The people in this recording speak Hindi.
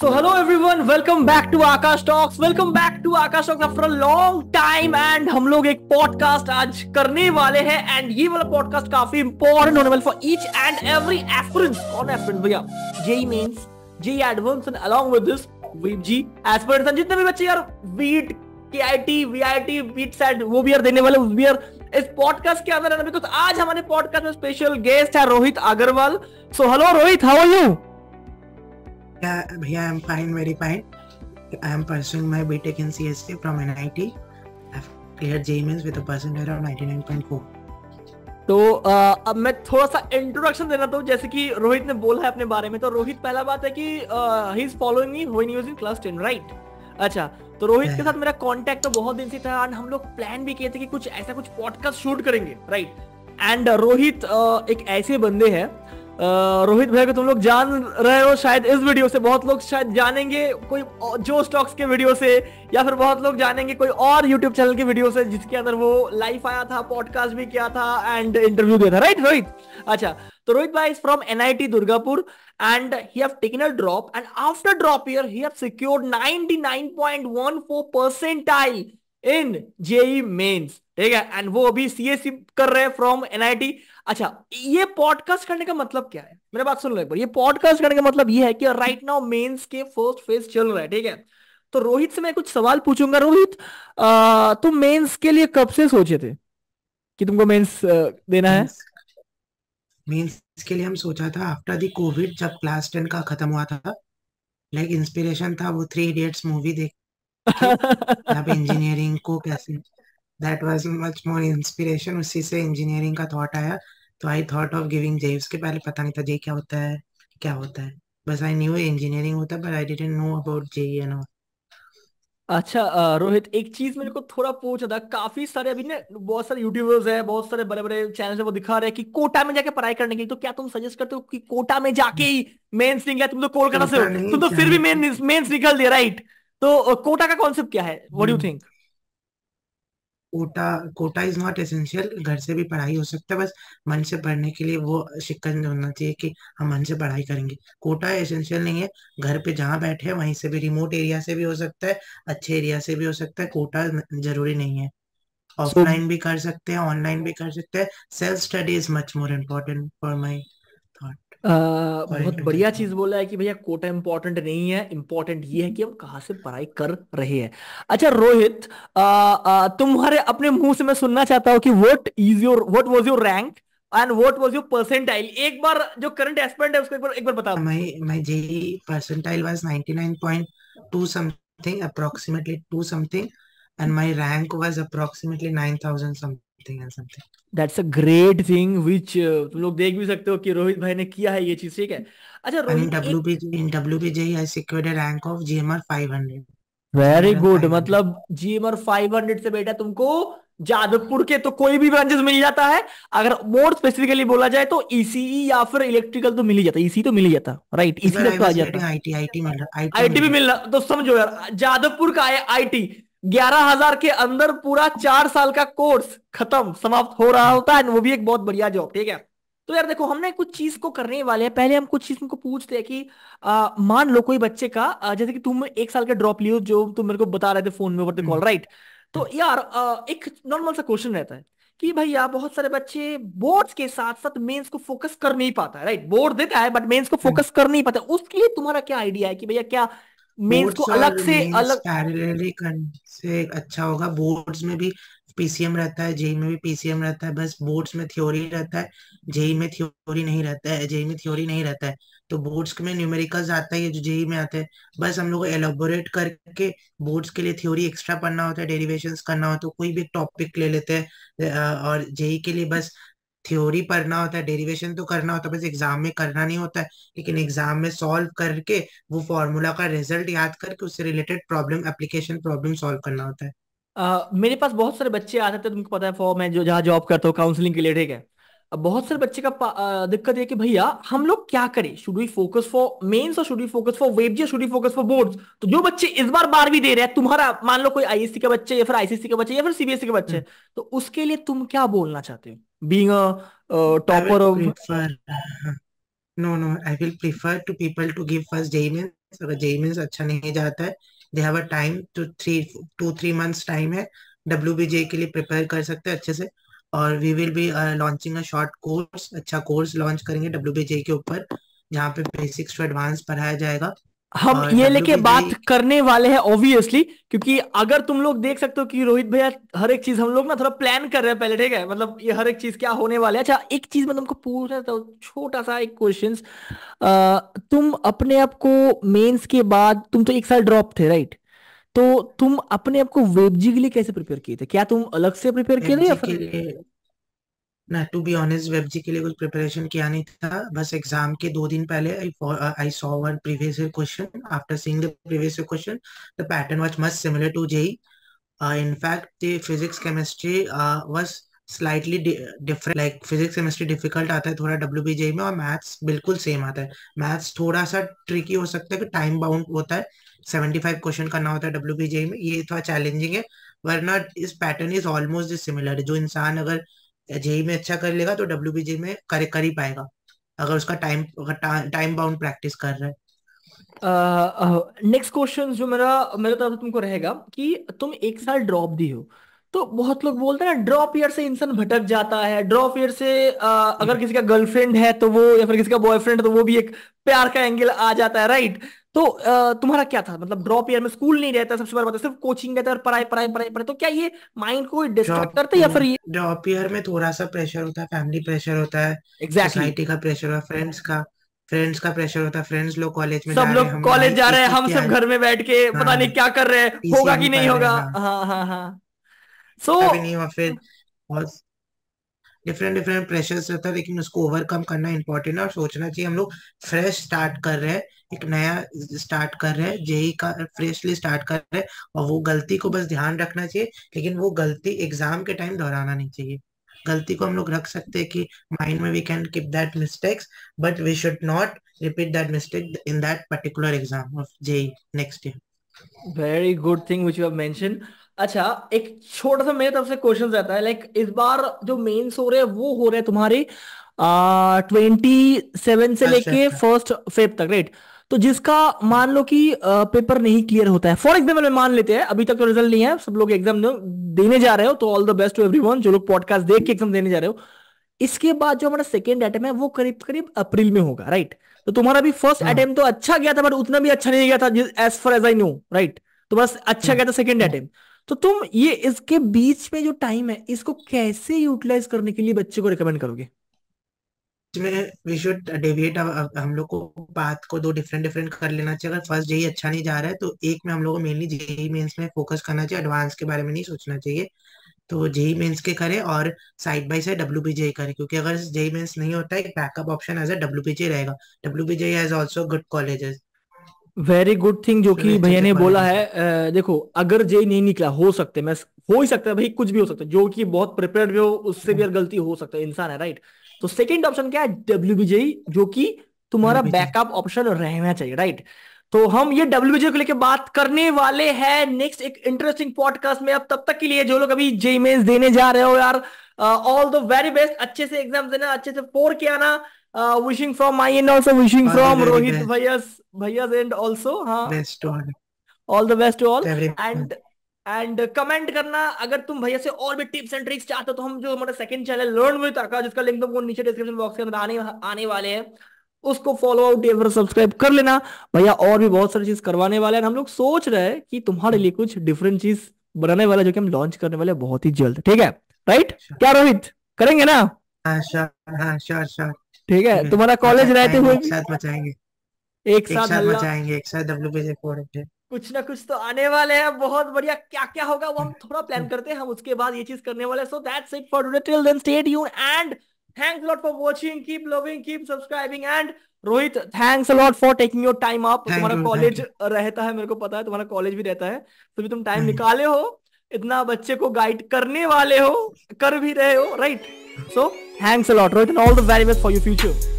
So hello everyone, welcome back to Akash Talks. Welcome back to हम लोग एक पॉडकास्ट आज करने वाले हैं एंड ये वाला पॉडकास्ट काफी इंपॉर्टेंट होने वाला फॉर ईच एंड एवरी कौन भैया JEE Mains JEE Advanced and along with this वीजी जितने भी बच्चे यार केआईटी वीआईटी बीट सेट वो भी यार देने वाले इस पॉडकास्ट के अंदर बिकॉज आज हमारे पॉडकास्ट में स्पेशल गेस्ट है Rohit Agarwal so hello Rohit how are you भैया yeah, I'm fine, very fine. I am pursuing my BTEC in CSK from NIT. I've cleared JEE means with a percentage of 99.4. तो आ, uh, अब मैं थोड़ा सा इंट्रोडक्शन देना तो जैसे कि रोहित ने बोला है अपने बारे में तो रोहित पहला बात है कि he is following me when he was in class 10 right अच्छा तो रोहित के साथ मेरा कांटेक्ट तो बहुत दिन से था एंड हम लोग प्लान भी किए थे कि कुछ ऐसा कुछ पॉडकास्ट शूट करेंगे right and uh, Rohit uh, एक ऐसे बंदे हैं रोहित भाई को तुम लोग जान रहे हो शायद इस वीडियो से बहुत लोग शायद जानेंगे कोई जो स्टॉक्स के वीडियो से या फिर बहुत लोग जानेंगे कोई और यूट्यूब चैनल के वीडियो से जिसके अंदर वो लाइव आया था पॉडकास्ट भी किया था एंड इंटरव्यू दिया था राइट रोहित अच्छा तो रोहित भाई is from NIT Durgapur and he have taken a drop and after drop here he have secured 99.14 percentile in JE ठीक है एंड वो अभी सीएससी e कर रहे हैं फ्रॉम एनआईटी अच्छा ये पॉडकास्ट करने का मतलब क्या है मेरे बात सुन लो एक बार ये पॉडकास्ट करने का मतलब ये है कि राइट नाउ मेंस के फर्स्ट फेज चल रहा है ठीक है तो रोहित से मैं कुछ सवाल पूछूंगा रोहित तुम मेंस के लिए कब से सोचे थे कि तुमको मेंस देना है मेंस के लिए हम सोचा था आफ्टर द कोविड जब क्लास 10 का खत्म हुआ था लाइक इंस्पिरेशन था वो थ्री इडियट्स मूवी देख अब इंजीनियरिंग को कैसे that was much more inspiration उसी से इंजीनियरिंग का थॉट आया तो I thought of giving JEE उसके पहले पता नहीं था जे क्या होता है क्या होता है बस आई न्यू इंजीनियरिंग होता है but I didn't know about JEE and all अच्छा रोहित एक चीज मेरे को थोड़ा पूछना था काफी सारे अभी ना बहुत सारे यूट्यूबर्स हैं बहुत सारे बड़े बड़े चैनल वो दिखा रहे हैं कि कोटा में जाके पढ़ाई करने के लिए तो क्या तुम सजेस्ट करते हो कि कोटा में जाके ही मेंस निकला तुम तो कोलकाता से हो तुम तो फिर भी मेंस मेंस निकल दिया राइट तो कोटा का कॉन्सेप्ट क्या है what you think Kota Kota is not essential घर से भी पढ़ाई हो सकता है बस मन से पढ़ने के लिए वो शिकन होना चाहिए कि हम मन से पढ़ाई करेंगे कोटा एसेंशियल नहीं है घर पे जहाँ बैठे वहीं से भी रिमोट एरिया से भी हो सकता है अच्छे एरिया से भी हो सकता है कोटा जरूरी नहीं है ऑफलाइन so, भी कर सकते हैं ऑनलाइन भी कर सकते हैं self study is much more important for my बहुत बढ़िया चीज बोला है कि भैया कोटा इंपॉर्टेंट नहीं है इंपॉर्टेंट ये है कि हम कहा से पढ़ाई कर रहे हैं अच्छा रोहित तुम्हारे अपने मुंह से मैं सुनना चाहता हूँ कि what is your what was your rank and what was your percentile एक बार जो करंट एस्पेंट है उसको एक बार एक बार बता मैं, मैं JEE percentile was 99.2 something approximately 2 something and my rank was approximately 9000 something something and something that's a great thing which तुम लोग देख भी सकते हो कि रोहित भाई ने किया है ये चीज ठीक है अच्छा Rohit WBJEE in WBJEE I secured a rank of GMR 500 very good मतलब जीएमआर 500 से बेटा तुमको जादवपुर के तो कोई भी ब्रांचेस मिल जाता है अगर मोर स्पेसिफिकली बोला जाए तो ईसीई e e या फिर इलेक्ट्रिकल तो मिल ही जाता ईसी e तो मिल ही जाता राइट ईसी तक तो आ जाता आईटी आईटी मिल रहा आईटी भी मिल रहा तो समझो यार जादवपुर का आया आईटी ग्यारह हजार के अंदर पूरा चार साल का कोर्स खत्म समाप्त हो रहा होता है वो भी एक बहुत बढ़िया जॉब ठीक है तो यार देखो हमने कुछ चीज को करने वाले हैं पहले हम कुछ चीज को पूछते हैं कि आ, मान लो कोई बच्चे का जैसे कि तुम एक साल का ड्रॉप लियो जो तुम मेरे को बता रहे थे फोन में ओवर द कॉल राइट तो हम्म। यार आ, एक नॉर्मल सा क्वेश्चन रहता है कि भैया बहुत सारे बच्चे बोर्ड्स के साथ साथ मेंस को फोकस कर नहीं पाता है राइट बोर्ड देता है बट मेंस को फोकस हम्म। कर नहीं पाता उसके लिए तुम्हारा क्या आइडिया है कि भैया क्या मेंस को अलग से अलग पैरेलली से अच्छा होगा बोर्ड्स में भी पीसीएम रहता है जेई में भी पीसीएम रहता है बस बोर्ड्स में थ्योरी रहता है जेई में थ्योरी नहीं रहता है जेई में थ्योरी नहीं रहता है तो बोर्ड्स में न्यूमेरिकल्स आता है जो जेई में आते हैं बस हम लोग एलोबोरेट करके बोर्ड्स के लिए थ्योरी एक्स्ट्रा पढ़ना होता है डेरिवेशन करना होता है कोई भी टॉपिक ले लेते हैं और जेई के लिए बस थ्योरी पढ़ना होता है डेरिवेशन तो करना होता है बस एग्जाम में करना नहीं होता है लेकिन एग्जाम में सॉल्व करके वो फॉर्मूला का रिजल्ट याद करके उससे related problem application problem solve करना होता है uh, मेरे पास बहुत सारे बच्चे आ जाते हैं तो तुमको पता है फॉर मैं जो जहाँ जॉब करता हूँ काउंसलिंग के लिए ठीक है बहुत सारे बच्चे का दिक्कत है कि भैया हम लोग क्या करें should we focus for Mains और शुड वी फोकस फॉर वेब या should we focus for boards तो जो बच्चे इस बार बारहवीं दे रहे हैं तुम्हारा मान लो कोई आईएससी के बच्चे या फिर आईसीसी के बच्चे या फिर सीबीएसई e के बच्चे हम्म। तो उसके लिए तुम क्या बोलना चाहते हो being a uh, topper of prefer, uh, no no i will prefer to people to give first JE Mains अगर JE मेंस अच्छा नहीं जाता है they have a time two three two three months time है डब्ल्यू के लिए प्रिपेयर कर सकते हैं अच्छे से और we will be launching a short course अच्छा कोर्स लॉन्च करेंगे डब्ल्यू के ऊपर जहाँ पे बेसिक्स टू एडवांस पढ़ाया जाएगा हम हाँ, ये लेके बात करने वाले हैं ऑब्वियसली क्योंकि अगर तुम लोग देख सकते हो कि रोहित भैया हर एक चीज हम लोग ना थोड़ा प्लान कर रहे हैं पहले ठीक है मतलब ये हर एक चीज क्या होने वाले है अच्छा एक चीज मैं मतलब तुमको पूछना था छोटा सा एक क्वेश्चन तुम अपने आप को मेंस के बाद तुम तो एक साल ड्रॉप थे राइट तो तुम अपने आप को वेबजी के लिए कैसे प्रिपेयर किए थे क्या तुम अलग से प्रिपेयर किए थे या फिर ना टू बी ऑनेस्ट वेब जी के लिए कुछ प्रिपरेशन किया नहीं था बस एग्जाम के दो दिन पहले I saw one previous year question after seeing the previous year question the pattern was much similar to JEE in fact the physics chemistry uh, slightly different like physics chemistry difficult आता है थोड़ा डब्ल्यू बी जेई में और मैथ्स बिल्कुल सेम आता है मैथ्स थोड़ा सा ट्रिकी हो सकता है कि टाइम बाउंड होता है सेवेंटी फाइव क्वेश्चन करना होता है डब्ल्यू बी जेई में ये थोड़ा चैलेंजिंग है वरना इस पैटर्न इज ऑलमोस्ट सिमिलर जो इंसान अगर जेई में अच्छा कर लेगा तो डब्ल्यू में कर कर ही पाएगा अगर उसका टाइम टाइम बाउंड प्रैक्टिस कर रहा है नेक्स्ट uh, क्वेश्चन uh, जो मेरा मेरे तरफ तुमको रहेगा कि तुम एक साल ड्रॉप दी हो तो बहुत लोग बोलते हैं ना ड्रॉप ईयर से इंसान भटक जाता है ड्रॉप ईयर से uh, अगर हम्म। किसी का गर्लफ्रेंड है तो वो या फिर किसी का बॉयफ्रेंड है तो वो भी एक प्यार का एंगल आ जाता है राइट तो तुम्हारा क्या था मतलब ड्रॉप ईयर में स्कूल नहीं रहता सबसे बड़ा बात सिर्फ कोचिंग रहता और पढ़ाई पढ़ाई पढ़ाई पढ़ाई तो क्या ये माइंड को डिस्टर्ब करता है या फिर ये ड्रॉप ईयर में थोड़ा सा प्रेशर होता है फैमिली प्रेशर होता है एग्जैक्टली सोसाइटी का प्रेशर होता है फ्रेंड्स का फ्रेंड्स का प्रेशर होता है फ्रेंड्स लोग कॉलेज में सब लोग कॉलेज जा रहे हैं हम सब घर में बैठ के हाँ। पता नहीं क्या कर रहे हैं होगा कि नहीं होगा हाँ हाँ हाँ सो हाँ। नहीं हुआ फिर डिफरेंट डिफरेंट प्रेशर्स रहता है लेकिन उसको ओवरकम करना इम्पोर्टेंट है और सोचना चाहिए हम लोग फ्रेश स्टार्ट कर रहे हैं एक नया स्टार्ट कर रहे हैं जेई का फ्रेशली स्टार्ट कर रहे हैं और वो गलती को बस ध्यान रखना चाहिए लेकिन वो गलती एग्जाम के टाइम दोहराना नहीं चाहिए गलती को हम लोग रख सकते हैं कि माइंड में we can keep that mistakes but we should not repeat that mistake in that particular exam of JEE next year very good thing which you have mention अच्छा एक छोटा सा मेरे तरफ से क्वेश्चन आता है लाइक इस बार जो मेन्स हो रहे हैं वो हो रहे हैं तुम्हारे ट्वेंटी सेवन से अच्छा, लेके फर्स्ट अच्छा। फेब तक राइट तो जिसका मान लो कि पेपर नहीं क्लियर होता है फॉर एग्जाम्पल मान लेते हैं अभी तक तो रिजल्ट नहीं है सब लोग एग्जाम देने जा रहे हो तो all the best to every जो लोग पॉडकास्ट देख के एग्जाम देने जा रहे हो इसके बाद जो हमारा सेकेंड अटेम्प है वो करीब करीब अप्रैल में होगा राइट तो तुम्हारा भी फर्स्ट अटेम्प हाँ। तो अच्छा गया था बट उतना भी अच्छा नहीं गया था as far as I know right तो बस अच्छा हाँ। गया था सेकेंड अटेम्प हाँ। तो तुम ये इसके बीच में जो टाइम है इसको कैसे यूटिलाइज करने के लिए बच्चे को रिकमेंड करोगे डेविएट हम लोग को बात को दो डिफरेंट डिफरेंट कर लेना चाहिए अगर फर्स्ट जेई अच्छा नहीं जा रहा है तो एक में हम लोग को मेनली जेई मेंस में फोकस करना चाहिए एडवांस के बारे में नहीं सोचना चाहिए तो जेई मेंस e e के करें और side by side W JEE करें क्योंकि अगर जेई मेंस e नहीं होता है backup option as a W B JEE रहेगा W B JEE also good colleges very good thing जो कि भैया ने बोला है देखो अगर जे नहीं निकला हो सकते मैं हो ही सकता है भाई कुछ भी हो सकता है जो कि बहुत प्रिपेयर्ड भी हो उससे भी गलती हो सकता है इंसान है राइट तो सेकंड ऑप्शन क्या है डब्ल्यू जो कि तुम्हारा बैकअप ऑप्शन रहना चाहिए राइट तो हम ये डब्ल्यू को लेकर बात करने वाले हैं नेक्स्ट एक इंटरेस्टिंग पॉडकास्ट में अब तब तक के लिए जो लोग अभी जे मेन्स देने जा रहे हो यार ऑल द वेरी बेस्ट अच्छे से एग्जाम देना अच्छे से फोर के आना wishing from my and also wishing from Rohit भैयास भैयास एंड ऑल्सो हाँ all the best to all and and comment करना अगर तुम भैया से और भी टिप्स एंड ट्रिक्स चाहते हो तो हम जो हमारा second channel learn with Akash जिसका लिंक तुमको नीचे डिस्क्रिप्शन बॉक्स के अंदर आने आने वाले हैं उसको फॉलो आउट या फिर सब्सक्राइब कर लेना भैया और भी बहुत सारी चीज करवाने वाले हैं हम लोग सोच रहे हैं कि तुम्हारे लिए कुछ डिफरेंट चीज बनाने वाला जो कि हम लॉन्च करने वाले बहुत ही जल्द ठीक है राइट अच्छा। क्या रोहित करेंगे ना हाँ, हाँ, ठीक है तुम्हारा कॉलेज रहते हुए एक साथ बचाएंगे एक साथ डब्ल्यू कुछ ना कुछ तो आने वाले हैं बहुत बढ़िया क्या क्या होगा वो हम थोड़ा प्लान करते हैं हम उसके बाद ये चीज करने वाले so that's it for today till then stay tuned and Thanks a lot for watching. Keep loving, keep subscribing and Rohit thanks a lot for taking your time आप तुम्हारा कॉलेज रहता है मेरे को पता है तुम्हारा कॉलेज भी रहता है तो भी तुम टाइम निकाले हो इतना बच्चे को गाइड करने वाले हो कर भी रहे हो right so thanks a lot Rohit and all the very best for your future